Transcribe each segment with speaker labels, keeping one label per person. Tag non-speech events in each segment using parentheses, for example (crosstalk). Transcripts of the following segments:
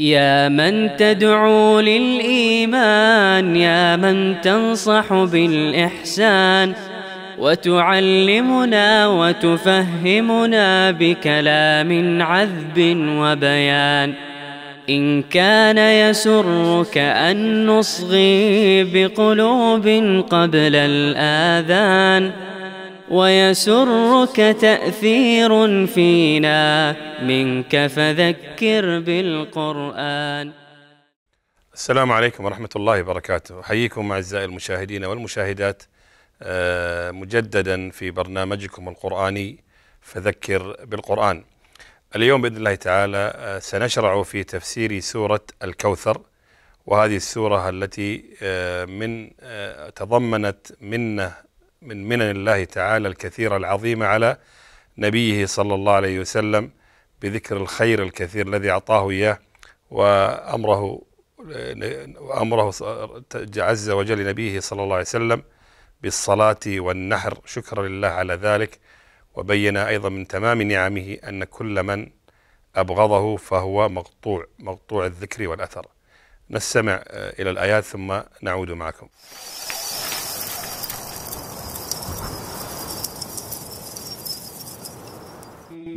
Speaker 1: يا من تدعو للإيمان يا من تنصح بالإحسان وتعلمنا وتفهمنا بكلام عذب وبيان إن كان يسرك أن نصغي بقلوب قبل الآذان ويسرك تأثير فينا منك فذكر بالقرآن
Speaker 2: السلام عليكم ورحمة الله وبركاته أحييكم أعزائي المشاهدين والمشاهدات آه، مجددا في برنامجكم القرآني فذكر بالقرآن اليوم بإذن الله تعالى آه، سنشرع في تفسير سورة الكوثر وهذه السورة التي آه، من تضمنت منة من منن الله تعالى الكثيرة العظيمة على نبيه صلى الله عليه وسلم بذكر الخير الكثير الذي أعطاه إياه وأمره وأمره عز وجل نبيه صلى الله عليه وسلم بالصلاة والنحر شكرا لله على ذلك وبين أيضا من تمام نعمه أن كل من أبغضه فهو مقطوع مقطوع الذكر والأثر نستمع إلى الآيات ثم نعود معكم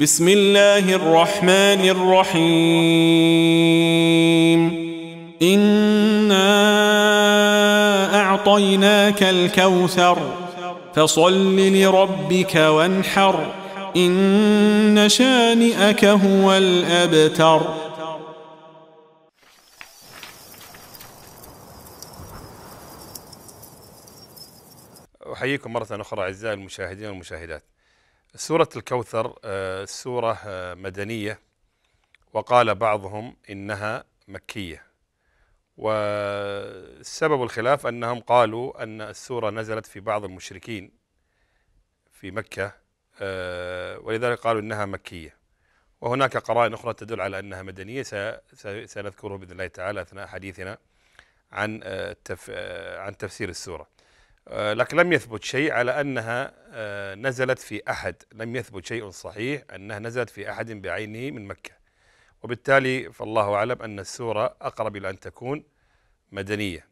Speaker 3: بسم الله الرحمن الرحيم إنا أعطيناك الكوثر فصل لربك وانحر إن شانئك هو الأبتر
Speaker 2: أحييكم مرة أخرى أعزائي المشاهدين والمشاهدات سورة الكوثر آه، سورة آه، مدنية وقال بعضهم إنها مكية وسبب الخلاف أنهم قالوا أن السورة نزلت في بعض المشركين في مكة آه، ولذلك قالوا إنها مكية وهناك قرائن أخرى تدل على أنها مدنية سنذكره بإذن الله تعالى أثناء حديثنا عن عن تفسير السورة آه، لكن لم يثبت شيء على أنها آه، نزلت في أحد لم يثبت شيء صحيح أنها نزلت في أحد بعينه من مكة وبالتالي فالله أعلم أن السورة أقرب إلى أن تكون مدنية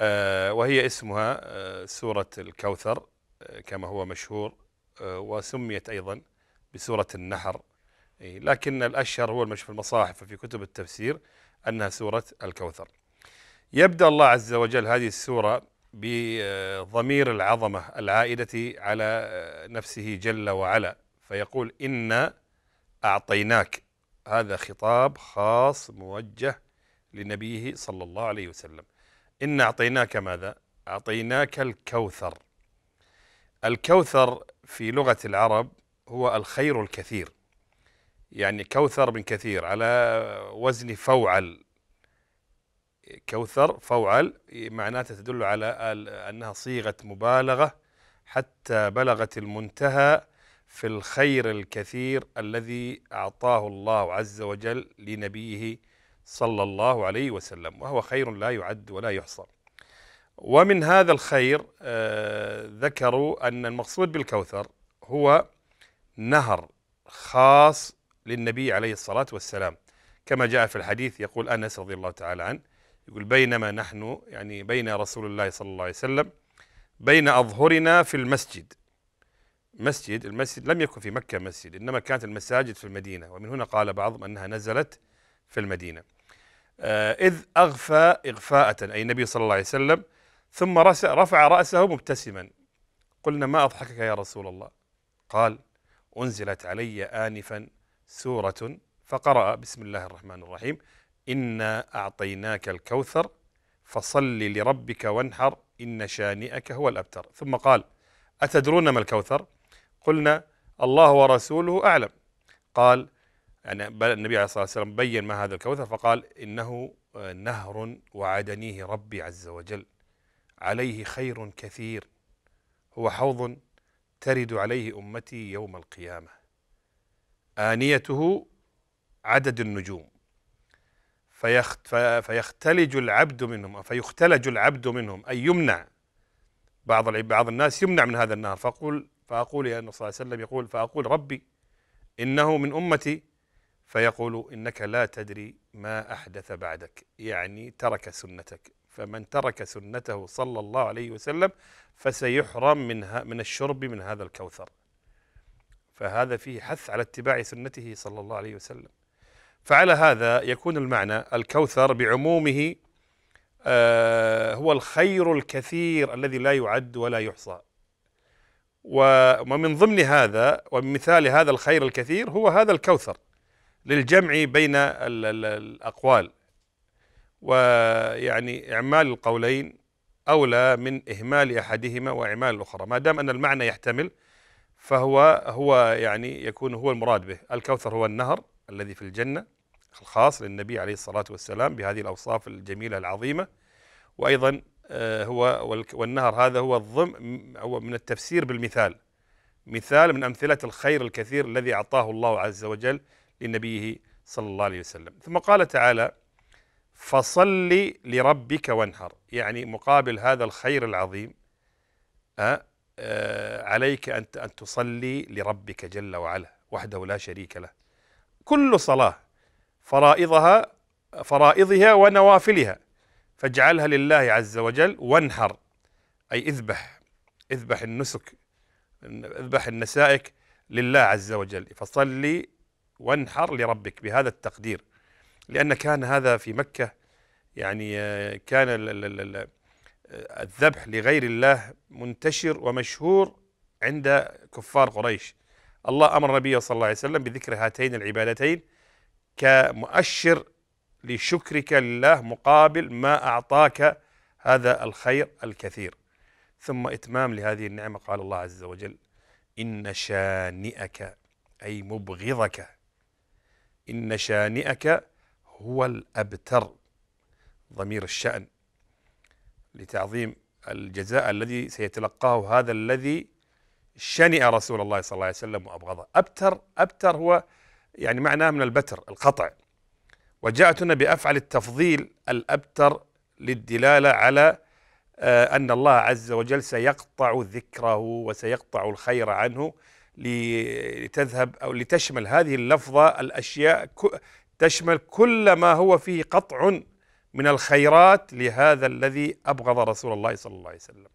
Speaker 2: آه، وهي اسمها سورة الكوثر كما هو مشهور وسميت أيضا بسورة النحر لكن الأشهر هو المشهور في المصاحف وفي كتب التفسير أنها سورة الكوثر يبدأ الله عز وجل هذه السورة بضمير العظمة العائدة على نفسه جل وعلا فيقول إنا أعطيناك هذا خطاب خاص موجه لنبيه صلى الله عليه وسلم إنا أعطيناك ماذا؟ أعطيناك الكوثر الكوثر في لغة العرب هو الخير الكثير يعني كوثر من كثير على وزن فوعل كوثر فوعل معناته تدل على أنها صيغة مبالغة حتى بلغت المنتهى في الخير الكثير الذي أعطاه الله عز وجل لنبيه صلى الله عليه وسلم وهو خير لا يعد ولا يحصى ومن هذا الخير آه، ذكروا أن المقصود بالكوثر هو نهر خاص للنبي عليه الصلاة والسلام كما جاء في الحديث يقول أنس رضي الله تعالى عنه يقول بينما نحن يعني بين رسول الله صلى الله عليه وسلم بين أظهرنا في المسجد مسجد المسجد لم يكن في مكة مسجد إنما كانت المساجد في المدينة ومن هنا قال بعضهم أنها نزلت في المدينة آه، إذ أغفى إغفاءة أي النبي صلى الله عليه وسلم ثم رفع رأسه مبتسما قلنا ما أضحكك يا رسول الله قال أنزلت علي آنفا سورة فقرأ بسم الله الرحمن الرحيم إنا أعطيناك الكوثر فصل لربك وانحر إن شانئك هو الأبتر ثم قال أتدرون ما الكوثر قلنا الله ورسوله أعلم قال يعني النبي عليه الصلاة والسلام بين ما هذا الكوثر فقال إنه آه، نهر وعدنيه ربي عز وجل عليه خير كثير هو حوض ترد عليه أمتي يوم القيامة آنيته عدد النجوم فيخت فيختلج العبد منهم فيختلج العبد منهم أي يمنع بعض بعض الناس يمنع من هذا النار فأقول فأقول يا النبي صلى الله عليه وسلم يقول فأقول ربي إنه من أمتي فيقول إنك لا تدري ما أحدث بعدك يعني ترك سنتك فمن ترك سنته صلى الله عليه وسلم فسيحرم من من الشرب من هذا الكوثر فهذا فيه حث على اتباع سنته صلى الله عليه وسلم فعلى هذا يكون المعنى الكوثر بعمومه آه، هو الخير الكثير الذي لا يعد ولا يحصى ومن ضمن هذا ومن مثال هذا الخير الكثير هو هذا الكوثر للجمع بين الأقوال ويعني إعمال القولين أولى من إهمال أحدهما وإعمال الأخرى ما دام أن المعنى يحتمل فهو هو يعني يكون هو المراد به الكوثر هو النهر الذي في الجنة الخاص للنبي عليه الصلاة والسلام بهذه الأوصاف الجميلة العظيمة وأيضا آه، هو والنهر هذا هو الضم هو من التفسير بالمثال مثال من أمثلة الخير الكثير الذي أعطاه الله عز وجل لنبيه صلى الله عليه وسلم ثم قال تعالى فصل لربك وانهر يعني مقابل هذا الخير العظيم آه، آه، عليك أن تصلي لربك جل وعلا وحده لا شريك له كل صلاة فرائضها فرائضها ونوافلها فاجعلها لله عز وجل وانحر أي اذبح اذبح النسك اذبح النسائك لله عز وجل فصلي وانحر لربك بهذا التقدير لأن كان هذا في مكة يعني آه، كان الذبح لغير الله منتشر ومشهور عند كفار قريش الله امر النبي صلى الله عليه وسلم بذكر هاتين العبادتين كمؤشر لشكرك لله مقابل ما اعطاك هذا الخير الكثير ثم اتمام لهذه النعمه قال الله عز وجل ان شانئك اي مبغضك ان شانئك هو الابتر ضمير الشان لتعظيم الجزاء الذي سيتلقاه هذا الذي شنئ رسول الله صلى الله عليه وسلم وأبغضه أبتر أبتر هو يعني معناه من البتر القطع وجاءت بأفعل التفضيل الأبتر للدلالة على آه، أن الله عز وجل سيقطع ذكره وسيقطع الخير عنه لتذهب أو لتشمل هذه اللفظة الأشياء تشمل كل ما هو فيه قطع من الخيرات لهذا الذي أبغض رسول الله صلى الله عليه وسلم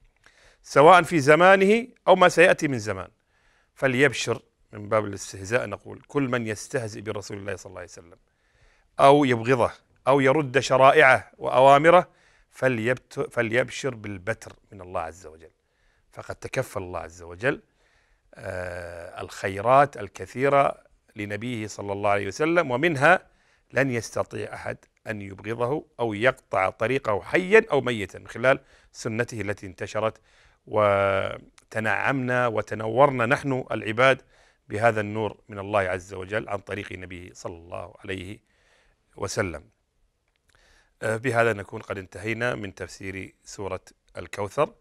Speaker 2: سواء في زمانه أو ما سيأتي من زمان فليبشر من باب الاستهزاء نقول كل من يستهزئ برسول الله صلى الله عليه وسلم أو يبغضه أو يرد شرائعه وأوامره فليبشر بالبتر من الله عز وجل فقد تكفل الله عز وجل آه، الخيرات الكثيرة لنبيه صلى الله عليه وسلم ومنها لن يستطيع أحد أن يبغضه أو يقطع طريقه حيا أو ميتا من خلال سنته التي انتشرت وتنعمنا وتنورنا نحن العباد بهذا النور من الله عز وجل عن طريق نبيه صلى الله عليه وسلم آه، بهذا نكون قد انتهينا من تفسير سورة الكوثر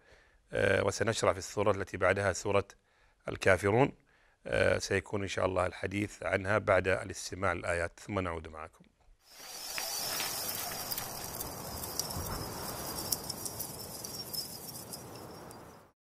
Speaker 2: آه، وسنشرع في السورة التي بعدها سورة الكافرون آه، سيكون إن شاء الله الحديث عنها بعد الاستماع الآيات ثم نعود معكم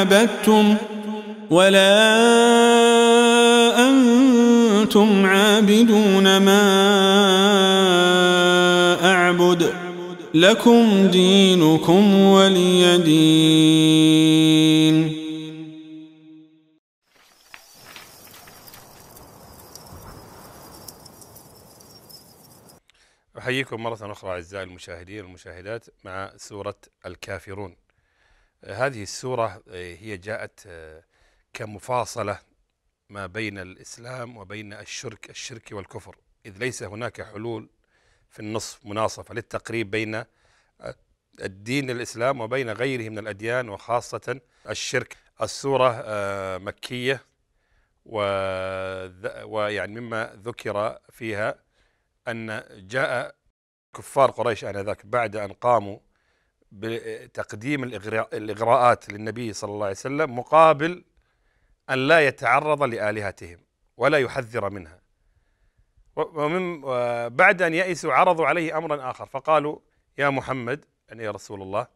Speaker 3: عبدتم ولا أنتم عابدون ما أعبد لكم دينكم ولي دين
Speaker 2: أحييكم مرة أخرى أعزائي المشاهدين والمشاهدات مع سورة الكافرون هذه السورة إيه، هي جاءت آه، كمفاصلة ما بين الإسلام وبين الشرك الشرك والكفر إذ ليس هناك حلول في النصف مناصفة للتقريب بين آه، الدين الإسلام وبين غيره من الأديان وخاصة الشرك السورة آه، مكية ويعني مما ذكر فيها أن جاء كفار قريش آنذاك بعد أن قاموا بتقديم الإغراءات للنبي صلى الله عليه وسلم مقابل أن لا يتعرض لآلهتهم ولا يحذر منها ومن بعد أن يئسوا عرضوا عليه أمرا آخر فقالوا يا محمد يعني يا رسول الله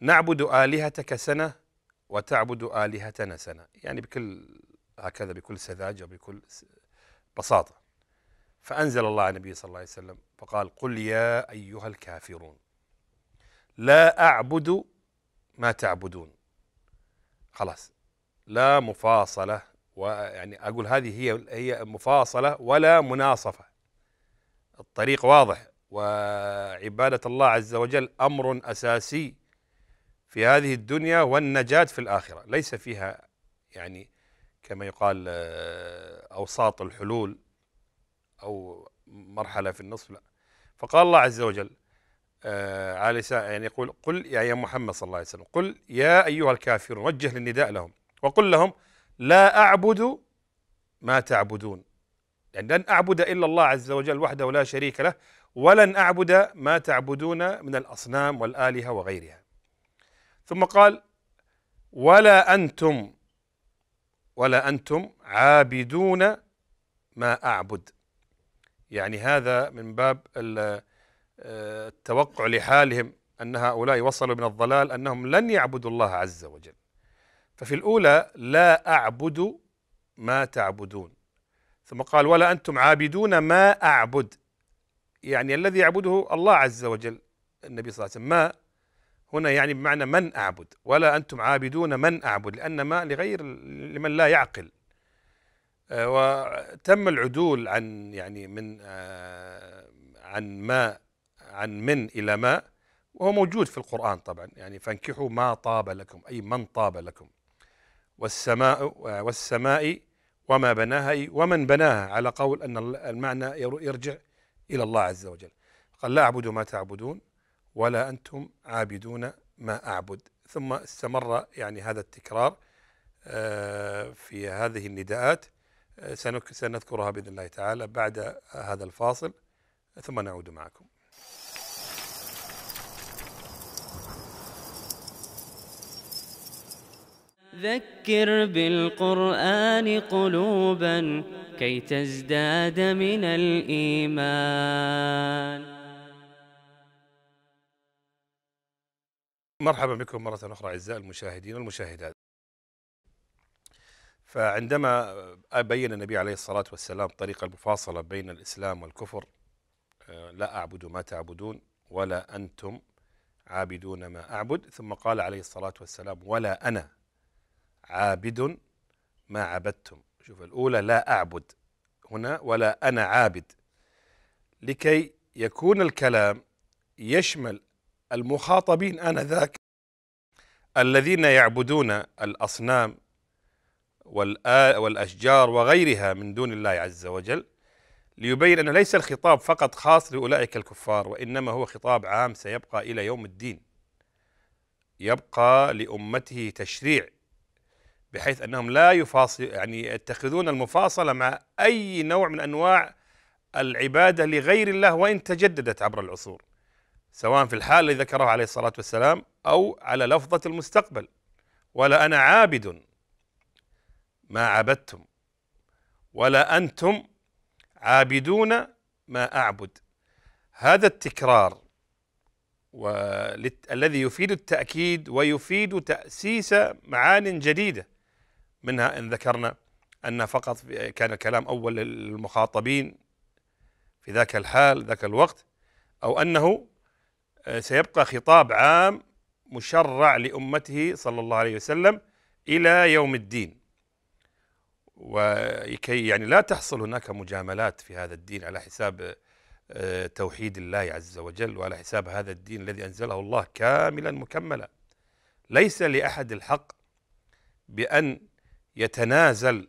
Speaker 2: نعبد آلهتك سنة وتعبد آلهتنا سنة يعني بكل هكذا بكل سذاجة بكل بساطة فأنزل الله على النبي صلى الله عليه وسلم فقال قل يا أيها الكافرون لا أعبد ما تعبدون خلاص لا مفاصلة ويعني أقول هذه هي هي مفاصلة ولا مناصفة الطريق واضح وعبادة الله عز وجل أمر أساسي في هذه الدنيا والنجاة في الآخرة ليس فيها يعني كما يقال آه، أوساط الحلول أو مرحلة في النصف لا فقال الله عز وجل آه، على لسان يعني يقول قل يا محمد صلى الله عليه وسلم قل يا أيها الكافرون وجه للنداء لهم وقل لهم لا أعبد ما تعبدون يعني لن أعبد إلا الله عز وجل وحده لا شريك له ولن أعبد ما تعبدون من الأصنام والآلهة وغيرها ثم قال ولا أنتم ولا أنتم عابدون ما أعبد يعني هذا من باب التوقع لحالهم أن هؤلاء وصلوا من الضلال أنهم لن يعبدوا الله عز وجل ففي الأولى لا أعبد ما تعبدون ثم قال ولا أنتم عابدون ما أعبد يعني الذي يعبده الله عز وجل النبي صلى الله عليه وسلم ما هنا يعني بمعنى من أعبد ولا أنتم عابدون من أعبد لأن ما لغير لمن لا يعقل آه، وتم العدول عن يعني من آه، عن ما عن من إلى ما وهو موجود في القرآن طبعا يعني فانكحوا ما طاب لكم أي من طاب لكم والسماء والسماء وما بناها أي ومن بناها على قول أن المعنى يرجع إلى الله عز وجل قال لا أعبد ما تعبدون ولا أنتم عابدون ما أعبد ثم استمر يعني هذا التكرار آه، في هذه النداءات آه، سنذكرها بإذن الله تعالى بعد هذا الفاصل ثم نعود معكم
Speaker 1: ذكر بالقرآن قلوبا كي تزداد من الإيمان
Speaker 2: مرحبا بكم مرة أخرى أعزائي المشاهدين والمشاهدات فعندما بين النبي عليه الصلاة والسلام طريق المفاصلة بين الإسلام والكفر آه، لا أعبد ما تعبدون ولا أنتم عابدون ما أعبد ثم قال عليه الصلاة والسلام ولا أنا عابد ما عبدتم شوف الأولى لا أعبد هنا ولا أنا عابد لكي يكون الكلام يشمل المخاطبين آنذاك الذين يعبدون الأصنام والأشجار وغيرها من دون الله عز وجل ليبين أنه ليس الخطاب فقط خاص لأولئك الكفار وإنما هو خطاب عام سيبقى إلى يوم الدين يبقى لأمته تشريع بحيث انهم لا يفاصل يعني يتخذون المفاصله مع اي نوع من انواع العباده لغير الله وان تجددت عبر العصور سواء في الحال الذي ذكره عليه الصلاه والسلام او على لفظه المستقبل ولا انا عابد ما عبدتم ولا انتم عابدون ما اعبد هذا التكرار الذي يفيد التاكيد ويفيد تاسيس معان جديده منها إن ذكرنا أن فقط كان الكلام أول للمخاطبين في ذاك الحال ذاك الوقت أو أنه آه، سيبقى خطاب عام مشرع لأمته صلى الله عليه وسلم إلى يوم الدين وكي يعني لا تحصل هناك مجاملات في هذا الدين على حساب آه، توحيد الله عز وجل وعلى حساب هذا الدين الذي أنزله الله كاملا مكملا ليس لأحد الحق بأن يتنازل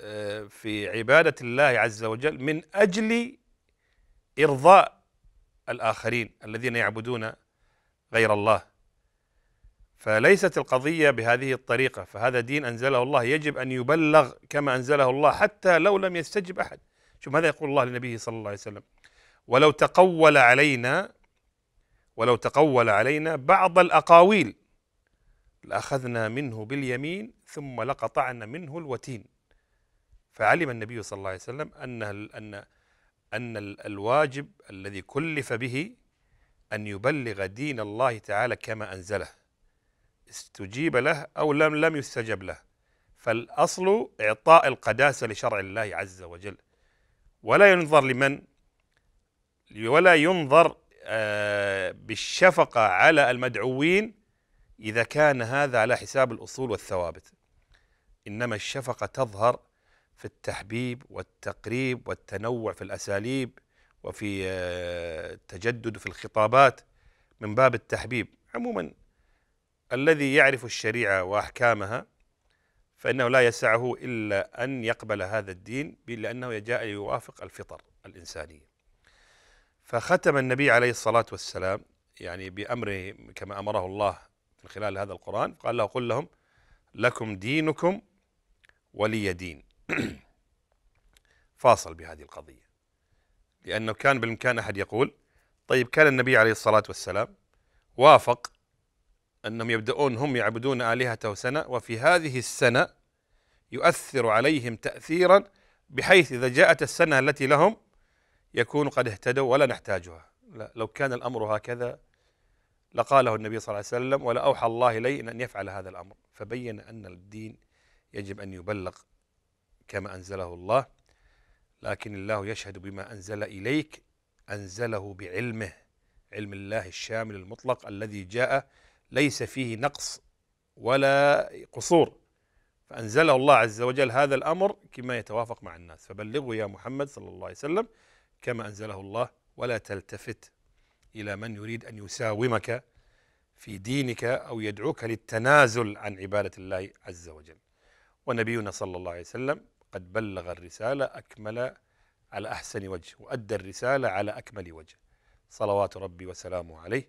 Speaker 2: آه، في عبادة الله عز وجل من أجل إرضاء الآخرين الذين يعبدون غير الله فليست القضية بهذه الطريقة فهذا دين أنزله الله يجب أن يبلغ كما أنزله الله حتى لو لم يستجب أحد شوف ماذا يقول الله لنبيه صلى الله عليه وسلم ولو تقول علينا ولو تقول علينا بعض الأقاويل لأخذنا منه باليمين ثم لقطعنا منه الوتين فعلم النبي صلى الله عليه وسلم أن أن أن الواجب الذي كلف به أن يبلغ دين الله تعالى كما أنزله استجيب له أو لم لم يستجب له فالأصل إعطاء القداسة لشرع الله عز وجل ولا ينظر لمن ولا ينظر آه، بالشفقة على المدعوين إذا كان هذا على حساب الأصول والثوابت إنما الشفقة تظهر في التحبيب والتقريب والتنوع في الأساليب وفي آه، التجدد في الخطابات من باب التحبيب عموما الذي يعرف الشريعة وأحكامها فإنه لا يسعه إلا أن يقبل هذا الدين لأنه جاء يوافق الفطر الإنسانية فختم النبي عليه الصلاة والسلام يعني بأمره كما أمره الله من خلال هذا القرآن قال له قل لهم لكم دينكم ولي دين (clears throat) فاصل بهذه القضية لأنه كان بالإمكان أحد يقول طيب كان النبي عليه الصلاة والسلام وافق أنهم يبدأون هم يعبدون آلهته سنة وفي هذه السنة يؤثر عليهم تأثيرا بحيث إذا جاءت السنة التي لهم يكون قد اهتدوا ولا نحتاجها لا لو كان الأمر هكذا لقاله النبي صلى الله عليه وسلم ولا أوحى الله إلي أن يفعل هذا الأمر فبين أن الدين يجب أن يبلغ كما أنزله الله لكن الله يشهد بما أنزل إليك أنزله بعلمه علم الله الشامل المطلق الذي جاء ليس فيه نقص ولا قصور فأنزله الله عز وجل هذا الأمر كما يتوافق مع الناس فبلغوا يا محمد صلى الله عليه وسلم كما أنزله الله ولا تلتفت إلى من يريد أن يساومك في دينك أو يدعوك للتنازل عن عبادة الله عز وجل ونبينا صلى الله عليه وسلم قد بلغ الرسالة أكمل على أحسن وجه وأدى الرسالة على أكمل وجه صلوات ربي وسلامه عليه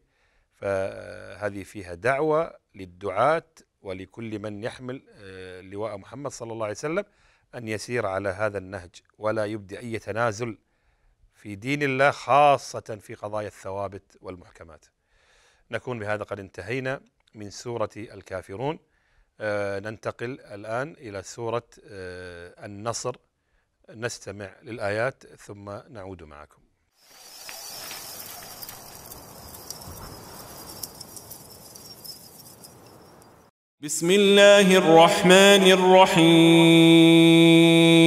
Speaker 2: فهذه فيها دعوة للدعاة ولكل من يحمل آه، لواء محمد صلى الله عليه وسلم أن يسير على هذا النهج ولا يبدي أي تنازل في دين الله خاصة في قضايا الثوابت والمحكمات نكون بهذا قد انتهينا من سورة الكافرون آه ننتقل الآن إلى سورة آه النصر نستمع للآيات ثم نعود معكم
Speaker 3: بسم الله الرحمن الرحيم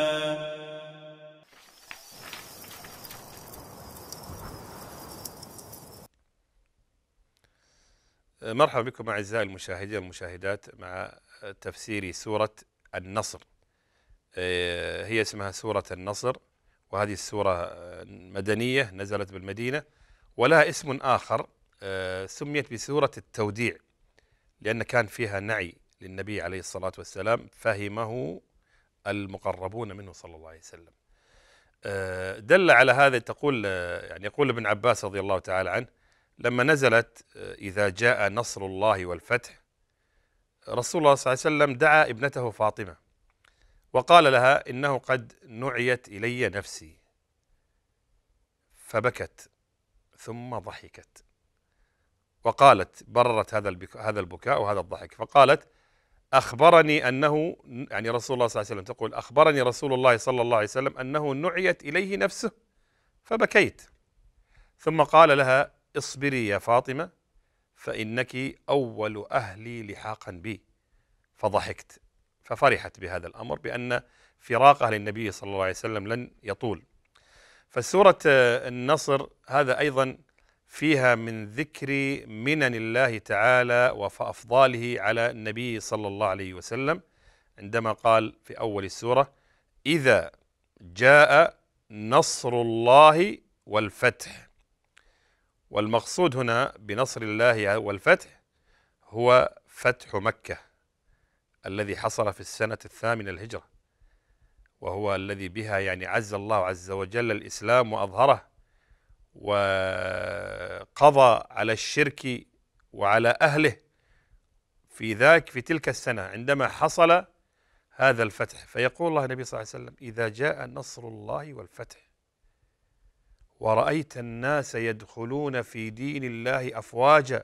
Speaker 2: مرحبا بكم أعزائي المشاهدين والمشاهدات مع تفسير سورة النصر آه، هي اسمها سورة النصر وهذه السورة مدنية نزلت بالمدينة ولها اسم آخر آه، سميت بسورة التوديع لأن كان فيها نعي للنبي عليه الصلاة والسلام فهمه المقربون منه صلى الله عليه وسلم آه، دل على هذا تقول يعني يقول ابن عباس رضي الله تعالى عنه لما نزلت آه، إذا جاء نصر الله والفتح رسول الله صلى الله عليه وسلم دعا ابنته فاطمة وقال لها إنه قد نعيت إلي نفسي فبكت ثم ضحكت وقالت بررت هذا هذا البكاء وهذا الضحك فقالت أخبرني أنه يعني رسول الله صلى الله عليه وسلم تقول أخبرني رسول الله صلى الله عليه وسلم أنه نعيت إليه نفسه فبكيت ثم قال لها اصبري يا فاطمة فإنك أول أهلي لحاقا بي فضحكت ففرحت بهذا الأمر بأن فراقها للنبي صلى الله عليه وسلم لن يطول فسورة النصر هذا أيضا فيها من ذكر منن الله تعالى وأفضاله على النبي صلى الله عليه وسلم عندما قال في أول السورة إذا جاء نصر الله والفتح والمقصود هنا بنصر الله والفتح هو فتح مكة الذي حصل في السنة الثامنة الهجرة وهو الذي بها يعني عز الله عز وجل الإسلام وأظهره وقضى على الشرك وعلى أهله في ذاك في تلك السنة عندما حصل هذا الفتح فيقول الله النبي صلى الله عليه وسلم إذا جاء نصر الله والفتح ورأيت الناس يدخلون في دين الله أفواجا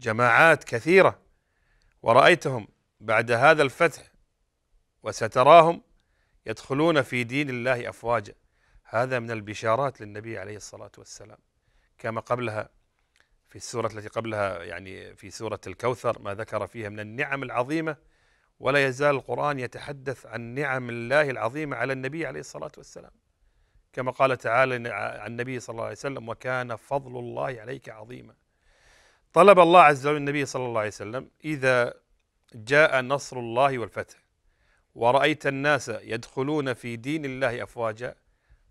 Speaker 2: جماعات كثيرة ورأيتهم بعد هذا الفتح وستراهم يدخلون في دين الله أفواجا هذا من البشارات للنبي عليه الصلاة والسلام كما قبلها في السورة التي قبلها يعني في سورة الكوثر ما ذكر فيها من النعم العظيمة ولا يزال القرآن يتحدث عن نعم الله العظيمة على النبي عليه الصلاة والسلام كما قال تعالى عن النبي صلى الله عليه وسلم وكان فضل الله عليك عظيما طلب الله عز وجل النبي صلى الله عليه وسلم إذا جاء نصر الله والفتح ورأيت الناس يدخلون في دين الله أفواجا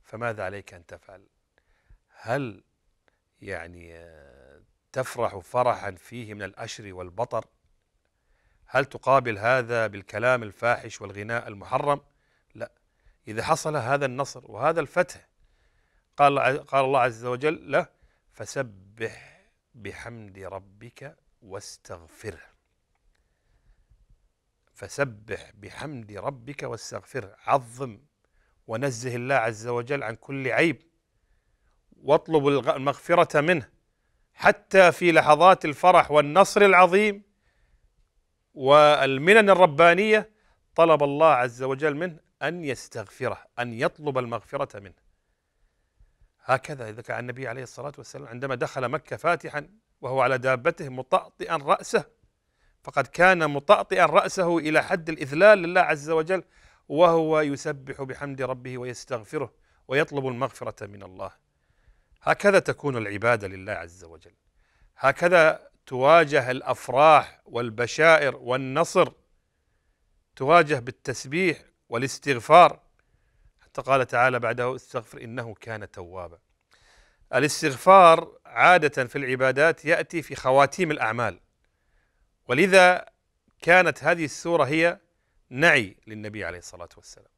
Speaker 2: فماذا عليك أن تفعل هل يعني آه، تفرح فرحا فيه من الأشر والبطر هل تقابل هذا بالكلام الفاحش والغناء المحرم إذا حصل هذا النصر وهذا الفتح قال قال الله عز وجل له فسبح بحمد ربك واستغفره فسبح بحمد ربك واستغفره عظم ونزه الله عز وجل عن كل عيب واطلب المغفرة منه حتى في لحظات الفرح والنصر العظيم والمنن الربانية طلب الله عز وجل منه أن يستغفره أن يطلب المغفرة منه هكذا ذكر النبي عليه الصلاة والسلام عندما دخل مكة فاتحا وهو على دابته مطأطئا رأسه فقد كان مطأطئا رأسه إلى حد الإذلال لله عز وجل وهو يسبح بحمد ربه ويستغفره ويطلب المغفرة من الله هكذا تكون العبادة لله عز وجل هكذا تواجه الافراح والبشائر والنصر تواجه بالتسبيح والاستغفار حتى قال تعالى بعده استغفر إنه كان توابا الاستغفار عادة في العبادات يأتي في خواتيم الأعمال ولذا كانت هذه السورة هي نعي للنبي عليه الصلاة والسلام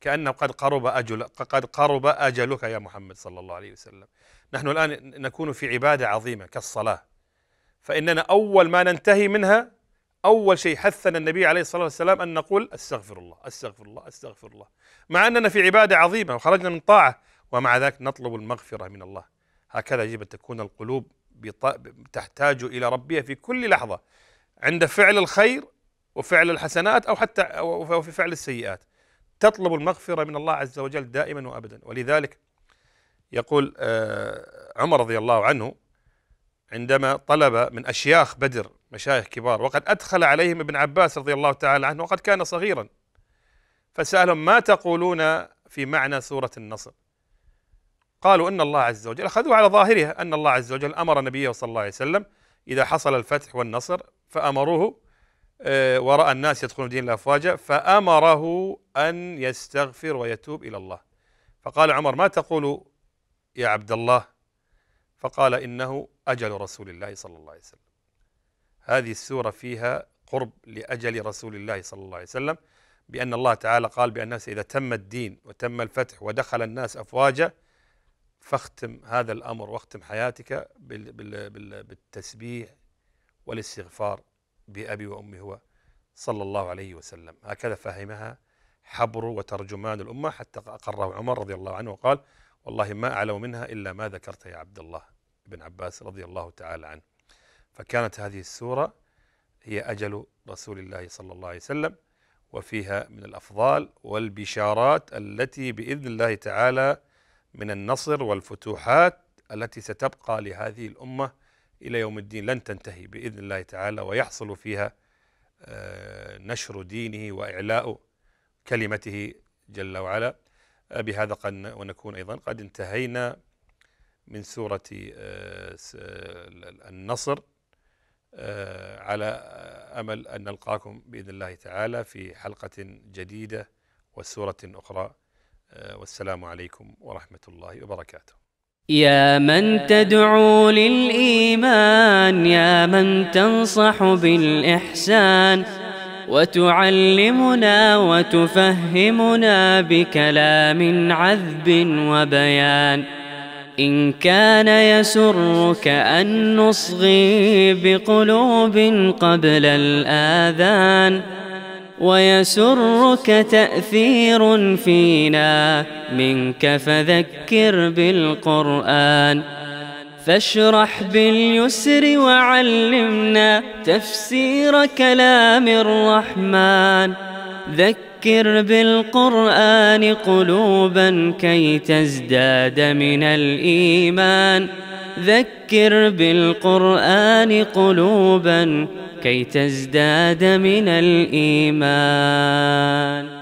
Speaker 2: كأنه قد قرب أجل قد قرب أجلك يا محمد صلى الله عليه وسلم نحن الآن نكون في عبادة عظيمة كالصلاة فإننا أول ما ننتهي منها أول شيء حثنا النبي عليه الصلاة والسلام أن نقول أستغفر الله أستغفر الله أستغفر الله مع أننا في عبادة عظيمة وخرجنا من طاعة ومع ذلك نطلب المغفرة من الله هكذا يجب أن تكون القلوب تحتاج إلى ربها في كل لحظة عند فعل الخير وفعل الحسنات أو حتى وفي في فعل السيئات تطلب المغفرة من الله عز وجل دائما وأبدا ولذلك يقول آه، عمر رضي الله عنه عندما طلب من أشياخ بدر مشايخ كبار وقد أدخل عليهم ابن عباس رضي الله تعالى عنه وقد كان صغيرا فسألهم ما تقولون في معنى سورة النصر قالوا ان الله عز وجل اخذوا على ظاهرها ان الله عز وجل امر نبيه صلى الله عليه وسلم اذا حصل الفتح والنصر فامروه آه، وراى الناس يدخلون دين الافواج فامره ان يستغفر ويتوب الى الله فقال عمر ما تقول يا عبد الله فقال انه اجل رسول الله صلى الله عليه وسلم هذه السورة فيها قرب لأجل رسول الله صلى الله عليه وسلم بأن الله تعالى قال بأن الناس إذا تم الدين وتم الفتح ودخل الناس أفواجا فاختم هذا الأمر واختم حياتك بالتسبيح والاستغفار بأبي وأمي هو صلى الله عليه وسلم هكذا فهمها حبر وترجمان الأمة حتى أقره عمر رضي الله عنه وقال والله ما أعلم منها إلا ما ذكرت يا عبد الله بن عباس رضي الله تعالى عنه فكانت هذه السورة هي أجل رسول الله صلى الله عليه وسلم وفيها من الأفضال والبشارات التي بإذن الله تعالى من النصر والفتوحات التي ستبقى لهذه الأمة إلى يوم الدين لن تنتهي بإذن الله تعالى ويحصل فيها آه، نشر دينه وإعلاء كلمته جل وعلا آه، بهذا قد ونكون أيضا قد انتهينا من سورة آه، النصر آه، على امل ان نلقاكم باذن الله تعالى في حلقه جديده وسوره اخرى آه، والسلام عليكم ورحمه الله وبركاته.
Speaker 1: يا من تدعو للإيمان يا من تنصح بالإحسان وتعلمنا وتفهمنا بكلام عذب وبيان إن كان يسرك أن نصغي بقلوب قبل الآذان ويسرك تأثير فينا منك فذكر بالقرآن فاشرح باليسر وعلمنا تفسير كلام الرحمن ذك فذكر بالقرآن قلوبا كي تزداد من الإيمان ذكر بالقرآن قلوبا كي تزداد من الإيمان